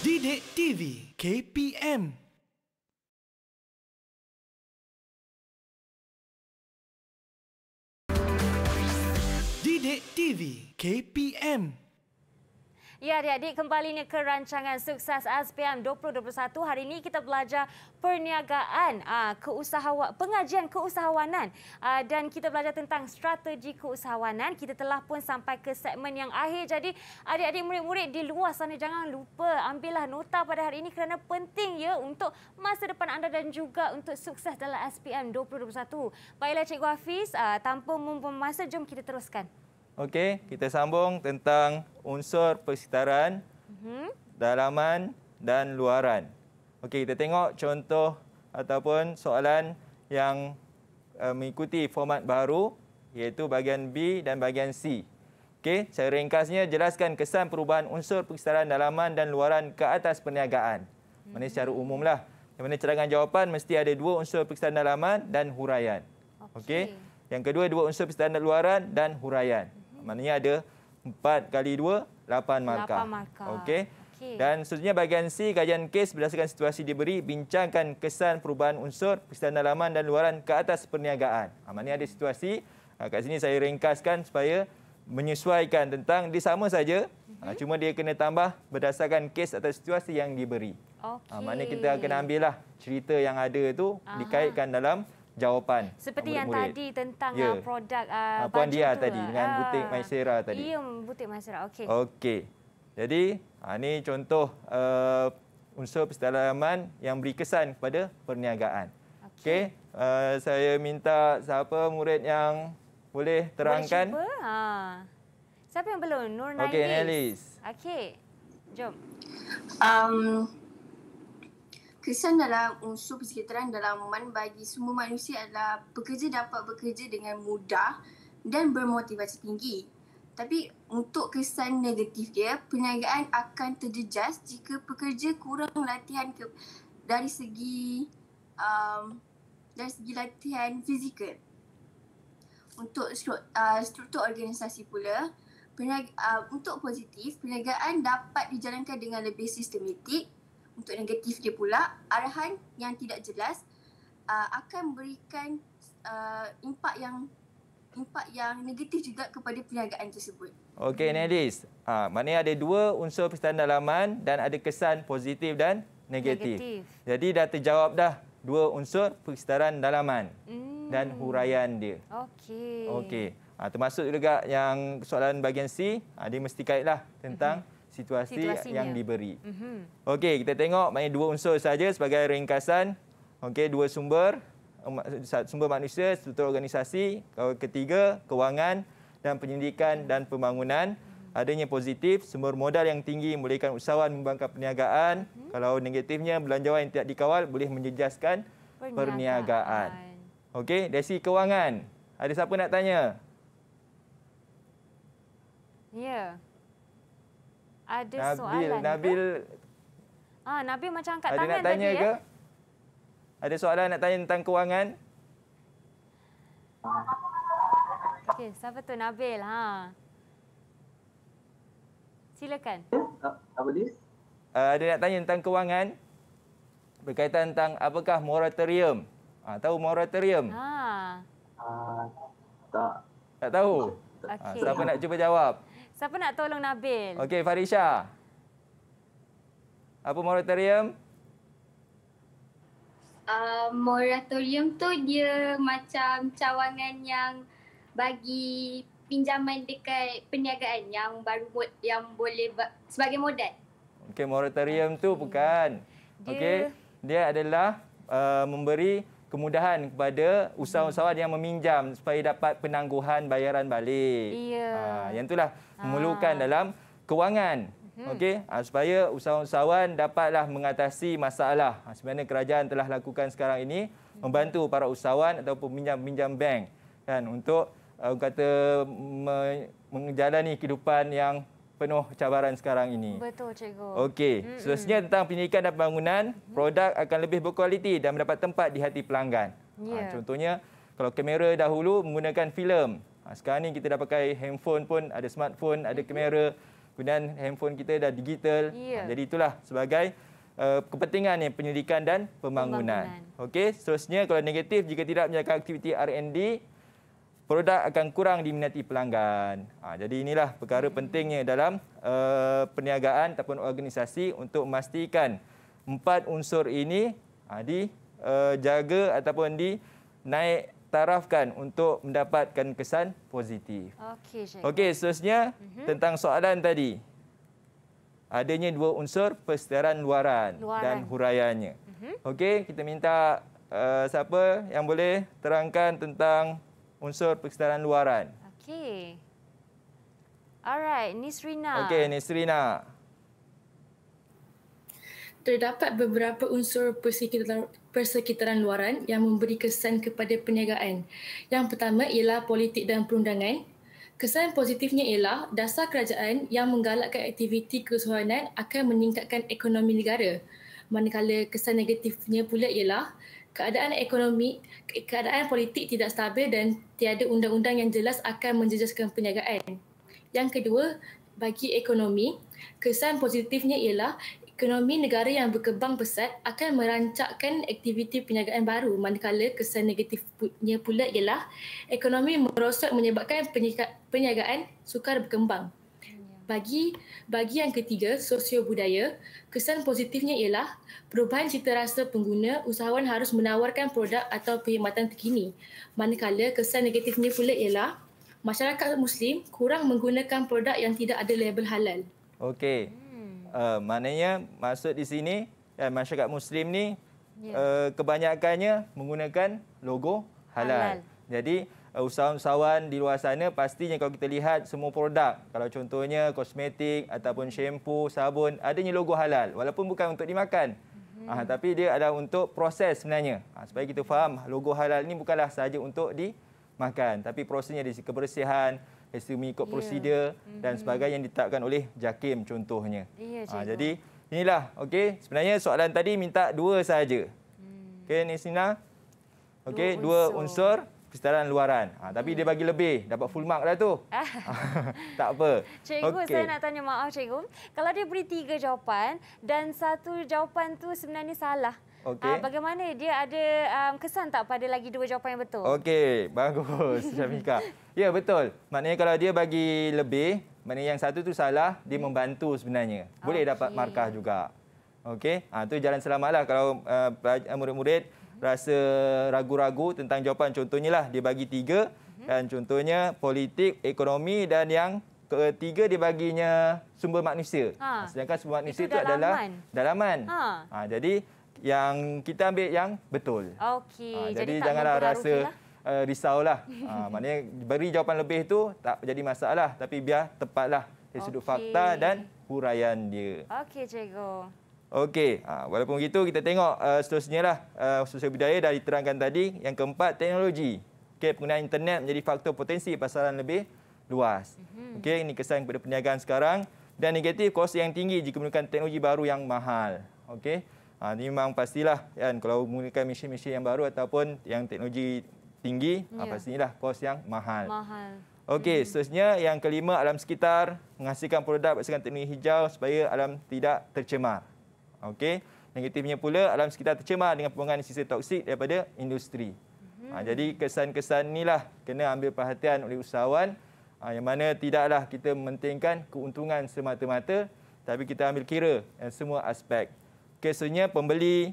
Didik TV KPM Sidik TV KPM Ya adik-adik, kembalinya ke rancangan sukses SPM 2021. Hari ini kita belajar perniagaan, ah, keusahawa, pengajian keusahawanan ah, dan kita belajar tentang strategi keusahawanan. Kita telah pun sampai ke segmen yang akhir. Jadi adik-adik murid-murid di luar sana jangan lupa ambillah nota pada hari ini kerana penting ya untuk masa depan anda dan juga untuk sukses dalam SPM 2021. Baiklah Cikgu Hafiz, ah, tanpa membuang masa, jom kita teruskan. Okey, kita sambung tentang unsur persekitaran, mhm. dalaman dan luaran. Okey, kita tengok contoh ataupun soalan yang uh, mengikuti format baru iaitu bahagian B dan bahagian C. Okey, saya ringkasnya jelaskan kesan perubahan unsur persekitaran dalaman dan luaran ke atas perniagaan. Maksudnya mhm. secara umumlah. Yang mana cadangan jawapan mesti ada dua unsur persekitaran dalaman dan huraian. Okey. Okay. Yang kedua dua unsur persekitaran luaran dan huraian. Maknanya ada 4 kali 2, 8 markah. markah. Okey. Okay. Dan seterusnya bahagian C, kajian kes berdasarkan situasi diberi, bincangkan kesan perubahan unsur, kesan dalaman dan luaran ke atas perniagaan. Ha, maknanya ada situasi, ha, kat sini saya ringkaskan supaya menyesuaikan tentang dia sama saja, ha, mhm. cuma dia kena tambah berdasarkan kes atau situasi yang diberi. Okay. Ha, maknanya kita kena ambillah cerita yang ada itu, dikaitkan dalam jawapan. Seperti yang tadi tentang ya. Ah, produk uh, Puan Dia tu. tadi dengan uh, butik Maisera tadi. Iya, butik Maisera. Okey. Okey. Jadi, ini contoh uh, unsur persedalaman yang beri kesan kepada perniagaan. Okey. Okay. Uh, saya minta siapa murid yang boleh terangkan. Boleh Ha. Siapa yang belum? Nur Nailis. Okey, Nailis. Okey. Jom. Um, kesan dalam unsur persekitaran dalam man bagi semua manusia adalah pekerja dapat bekerja dengan mudah dan bermotivasi tinggi. Tapi untuk kesan negatif dia, perniagaan akan terjejas jika pekerja kurang latihan ke, dari segi um, dari segi latihan fizikal. Untuk struktur, uh, struktur organisasi pula, perniaga, uh, untuk positif, perniagaan dapat dijalankan dengan lebih sistematik untuk negatif dia pula arahan yang tidak jelas uh, akan memberikan uh, impak yang impak yang negatif juga kepada perniagaan tersebut. Okey Nadis, ha, maknanya ada dua unsur pesanan dalaman dan ada kesan positif dan negatif. negatif. Jadi dah terjawab dah dua unsur persetaraan dalaman hmm. dan huraian dia. Okey. Okey. Ha, termasuk juga yang soalan bahagian C, ha, dia mesti kaitlah tentang mhm situasi yang diberi. Mm-hmm. Okey, kita tengok maknanya dua unsur saja sebagai ringkasan. Okey, dua sumber, sumber manusia, struktur organisasi, ketiga, kewangan dan penyelidikan dan pembangunan. Adanya positif, sumber modal yang tinggi membolehkan usahawan membangkitkan perniagaan. Mm-hmm. Kalau negatifnya, belanjawan yang tidak dikawal boleh menjejaskan perniagaan. Okey, desi kewangan, ada siapa nak tanya? Ya. Yeah. Ada Nabil, soalan Nabil. Ke? Ah, Nabil macam angkat ada tangan tadi ya. Ke? Ada soalan nak tanya tentang kewangan? Okey, siapa tu Nabil? Ha. Silakan. Eh, apa dia? Uh, ada nak tanya tentang kewangan berkaitan tentang apakah moratorium? Ha, tahu moratorium? Ha. Uh, tak. Tak tahu. Okay. Ha, siapa nak cuba jawab? Siapa nak tolong Nabil? Okey, Farisha. Apa moratorium? Uh, moratorium tu dia macam cawangan yang bagi pinjaman dekat perniagaan yang baru yang boleh sebagai modal. Okey, moratorium tu bukan. Okey. Dia adalah uh, memberi kemudahan kepada usahawan-usahawan yang meminjam supaya dapat penangguhan bayaran balik. Ya. Ha, yang itulah ha. memerlukan dalam kewangan. Hmm. Okey, ha, supaya usahawan-usahawan dapatlah mengatasi masalah. Ha, sebenarnya kerajaan telah lakukan sekarang ini membantu para usahawan ataupun pinjam-pinjam bank kan untuk uh, kata me- menjalani kehidupan yang penuh cabaran sekarang ini. Betul, cikgu. Okey, seterusnya mm-hmm. tentang pendidikan dan pembangunan, mm-hmm. produk akan lebih berkualiti dan mendapat tempat di hati pelanggan. Yeah. Ha, ya. contohnya, kalau kamera dahulu menggunakan filem. Ha, sekarang ni kita dah pakai handphone pun, ada smartphone, ada mm-hmm. kamera. Kemudian handphone kita dah digital. Yeah. Ha, ya. jadi itulah sebagai uh, kepentingan yang pendidikan dan pembangunan. pembangunan. Okey, seterusnya kalau negatif jika tidak menjalankan aktiviti R&D, produk akan kurang diminati pelanggan. Ha, jadi inilah perkara pentingnya dalam uh, perniagaan ataupun organisasi untuk memastikan empat unsur ini uh, ha, dijaga eh, uh, ataupun naik tarafkan untuk mendapatkan kesan positif. Okey, okay, seterusnya mm-hmm. tentang soalan tadi. Adanya dua unsur persediaan luaran, luaran dan huraiannya. Mm-hmm. Okey, kita minta uh, siapa yang boleh terangkan tentang unsur persekitaran luaran. Okey. Alright, Nisrina. Okey, Nisrina. Terdapat beberapa unsur persekitaran, persekitaran luaran yang memberi kesan kepada perniagaan. Yang pertama ialah politik dan perundangan. Kesan positifnya ialah dasar kerajaan yang menggalakkan aktiviti kesuhanan akan meningkatkan ekonomi negara. Manakala kesan negatifnya pula ialah keadaan ekonomi, keadaan politik tidak stabil dan tiada undang-undang yang jelas akan menjejaskan perniagaan. Yang kedua, bagi ekonomi, kesan positifnya ialah ekonomi negara yang berkembang pesat akan merancakkan aktiviti perniagaan baru manakala kesan negatifnya pula ialah ekonomi merosot menyebabkan perniagaan sukar berkembang bagi bagi yang ketiga sosio budaya kesan positifnya ialah perubahan cita rasa pengguna usahawan harus menawarkan produk atau perkhidmatan terkini manakala kesan negatifnya pula ialah masyarakat muslim kurang menggunakan produk yang tidak ada label halal okey uh, maknanya maksud di sini eh, masyarakat muslim ni yeah. Ya. uh, kebanyakannya menggunakan logo halal, halal. jadi Eh, usahawan-usahawan di luar sana pastinya kalau kita lihat semua produk kalau contohnya kosmetik ataupun shampoo, sabun adanya logo halal walaupun bukan untuk dimakan mm-hmm. ha, tapi dia ada untuk proses sebenarnya ha, supaya kita faham logo halal ini bukanlah sahaja untuk dimakan tapi prosesnya dari kebersihan mesti mengikut yeah. Ya. mm-hmm. dan mhm. sebagainya yang ditetapkan oleh JAKIM contohnya yeah, ya, ha, jadi inilah okay, sebenarnya soalan tadi minta dua sahaja mm. okay, ni Sina okay, dua, dua unsur, unsur kesedaran luaran. Ha, tapi dia bagi lebih, dapat full mark dah tu. tak apa. Cikgu, okay. saya nak tanya maaf cikgu. Kalau dia beri tiga jawapan dan satu jawapan tu sebenarnya salah. Okay. Uh, ah, bagaimana dia ada um, kesan tak pada lagi dua jawapan yang betul? Okey, bagus Syamika. ya, betul. Maknanya kalau dia bagi lebih, maknanya yang satu tu salah, dia membantu sebenarnya. Boleh okay. dapat markah juga. Okey, ha, tu jalan selamatlah kalau uh, murid-murid rasa ragu-ragu tentang jawapan contohnya lah dia bagi tiga mhm. Dan contohnya politik ekonomi dan yang ketiga dia baginya sumber manusia ha. sedangkan sumber manusia itu, itu dalaman. adalah dalaman ha. Ha, jadi yang kita ambil yang betul okey ha, jadi, jadi janganlah rasa uh, lah. Eh, lah. ha, maknanya beri jawapan lebih tu tak jadi masalah tapi biar tepatlah dari okay. sudut fakta dan huraian dia okey cikgu Okey, ha, walaupun begitu kita tengok uh, seterusnya lah uh, sosial budaya dah diterangkan tadi. Yang keempat, teknologi. Okey, penggunaan internet menjadi faktor potensi pasaran lebih luas. Mhm. Okey, ini kesan kepada perniagaan sekarang. Dan negatif, kos yang tinggi jika menggunakan teknologi baru yang mahal. Okey, ha, ini memang pastilah kan, kalau menggunakan mesin-mesin yang baru ataupun yang teknologi tinggi, ha, ya. ha, pastilah kos yang mahal. Mahal. Okey, hmm. seterusnya yang kelima, alam sekitar menghasilkan produk berdasarkan teknologi hijau supaya alam tidak tercemar. Okey. Negatifnya pula alam sekitar tercemar dengan pembuangan sisa toksik daripada industri. Ha, hmm. jadi kesan-kesan inilah kena ambil perhatian oleh usahawan ha, yang mana tidaklah kita mementingkan keuntungan semata-mata tapi kita ambil kira eh, semua aspek. Kesannya pembeli,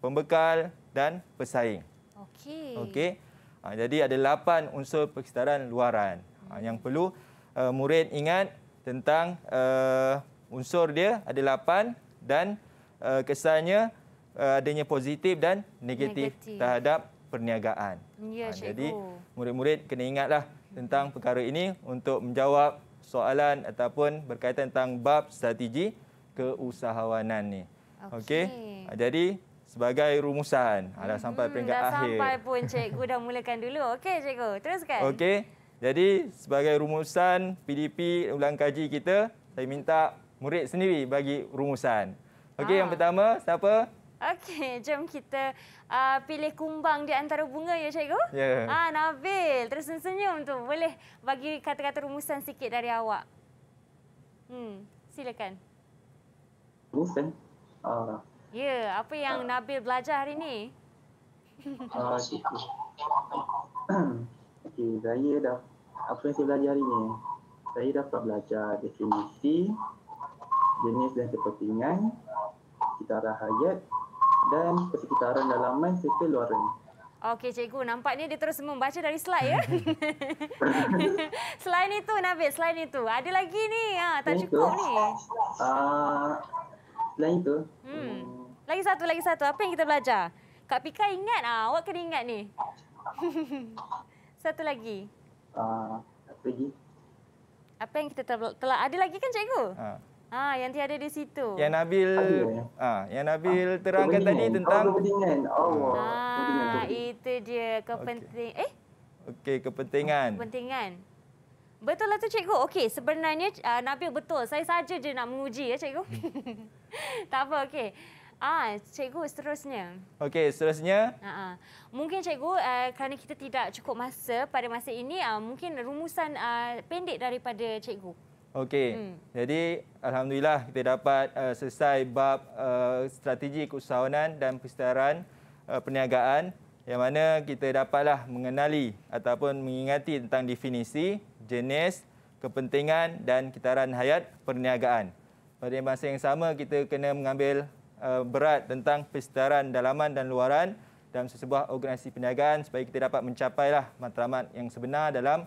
pembekal dan pesaing. Okey. Okey. Ha, jadi ada lapan unsur persekitaran luaran ha, hmm. yang perlu uh, murid ingat tentang eh, unsur dia ada lapan dan uh, kesannya uh, adanya positif dan negatif, negatif. terhadap perniagaan. Ya, ha, jadi murid-murid kena ingatlah tentang perkara ini untuk menjawab soalan ataupun berkaitan tentang bab strategi keusahawanan ni. Okey. Okay? Ha, jadi sebagai rumusan ada ha, sampai hmm, peringkat dah akhir. Sampai pun cikgu dah mulakan dulu. Okey cikgu, teruskan. Okey. Jadi sebagai rumusan PDP ulang kaji kita, saya minta murid sendiri bagi rumusan. Okey, yang ah. pertama siapa? Okey, jom kita uh, pilih kumbang di antara bunga ya cikgu. Ya. Yeah. Ah, Nabil, terus senyum tu. Boleh bagi kata-kata rumusan sikit dari awak. Hmm, silakan. Rumusan? Uh, ya, yeah, apa yang uh, Nabil belajar hari ni? Ah, uh, cikgu. Okey, saya dah apa yang saya belajar hari ni? Saya dapat belajar definisi, jenis dan kepentingan kitaran hayat dan persekitaran dalaman serta luaran. Okey cikgu, nampaknya dia terus membaca dari slide ya. selain itu Nabil, selain itu ada lagi ni. Ha, tak selain cukup itu, ni. Uh, ah, selain itu. Hmm. Um, lagi satu, lagi satu. Apa yang kita belajar? Kak Pika ingat ah, awak kena ingat ni. satu lagi. Uh, apa lagi? Apa yang kita telah, telah ada lagi kan cikgu? Uh. Ha, yang tiada di situ. Yang Nabil ah yang Nabil ha, terangkan tadi tentang kepentingan. Allah. Ha, itu dia kepenting okay. eh okey kepentingan. Kepentingan. Betul lah tu cikgu. Okey, sebenarnya uh, Nabil betul. Saya saja je nak menguji ya cikgu. tak apa okey. Ah, cikgu seterusnya. Okey, seterusnya. Uh -uh. Mungkin cikgu uh, kerana kita tidak cukup masa pada masa ini, uh, mungkin rumusan uh, pendek daripada cikgu. Okey. Hmm. Jadi alhamdulillah kita dapat uh, selesai bab uh, strategi keusahawanan dan persetaraan uh, perniagaan yang mana kita dapatlah mengenali ataupun mengingati tentang definisi, jenis, kepentingan dan kitaran hayat perniagaan. Pada masa yang sama kita kena mengambil uh, berat tentang persetaraan dalaman dan luaran dalam sebuah organisasi perniagaan supaya kita dapat mencapailah matlamat yang sebenar dalam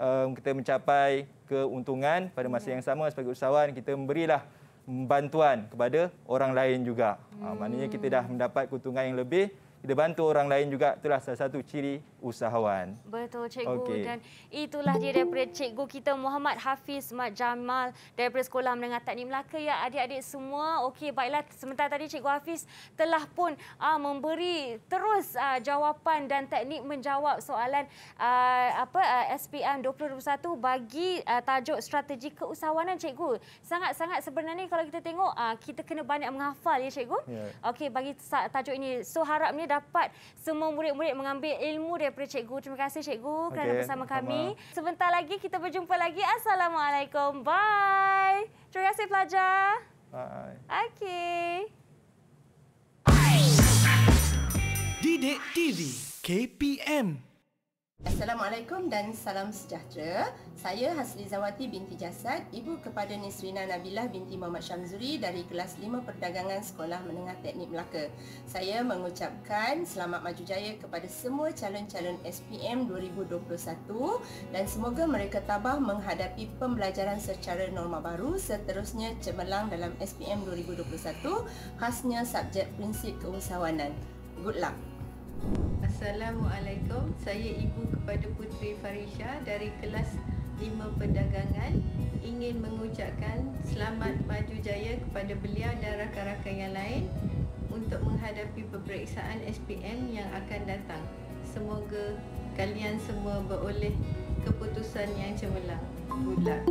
um, kita mencapai keuntungan pada masa ya. yang sama sebagai usahawan kita memberilah bantuan kepada orang lain juga. Hmm. Maknanya kita dah hmm. mendapat keuntungan yang lebih kita bantu orang lain juga itulah salah satu ciri usahawan. Betul cikgu okay. dan itulah dia daripada cikgu kita Muhammad Hafiz Mat Jamal daripada Sekolah Menengah Tadi Melaka ya adik-adik semua. Okey baiklah sementara tadi cikgu Hafiz telah pun uh, memberi terus uh, jawapan dan teknik menjawab soalan uh, apa uh, SPM 2021 bagi uh, tajuk strategi keusahawanan cikgu. Sangat-sangat sebenarnya kalau kita tengok uh, kita kena banyak menghafal ya cikgu. Yeah. Okey bagi tajuk ini so harapnya dah dapat semua murid-murid mengambil ilmu daripada cikgu. Terima kasih cikgu okay. kerana bersama kami. Sebentar lagi kita berjumpa lagi. Assalamualaikum. Bye. Terima kasih pelajar. Bye. Okey. Didik TV KPM Assalamualaikum dan salam sejahtera. Saya Haslizawati binti Jasad, ibu kepada Nisrina Nabilah binti Muhammad Syamzuri dari kelas 5 Perdagangan Sekolah Menengah Teknik Melaka. Saya mengucapkan selamat maju jaya kepada semua calon-calon SPM 2021 dan semoga mereka tabah menghadapi pembelajaran secara norma baru seterusnya cemerlang dalam SPM 2021 khasnya subjek prinsip keusahawanan. Good luck. Assalamualaikum. Saya ibu kepada putri Farisha dari kelas 5 perdagangan ingin mengucapkan selamat maju jaya kepada beliau dan rakan-rakan yang lain untuk menghadapi peperiksaan SPM yang akan datang. Semoga kalian semua beroleh keputusan yang cemerlang. Good luck.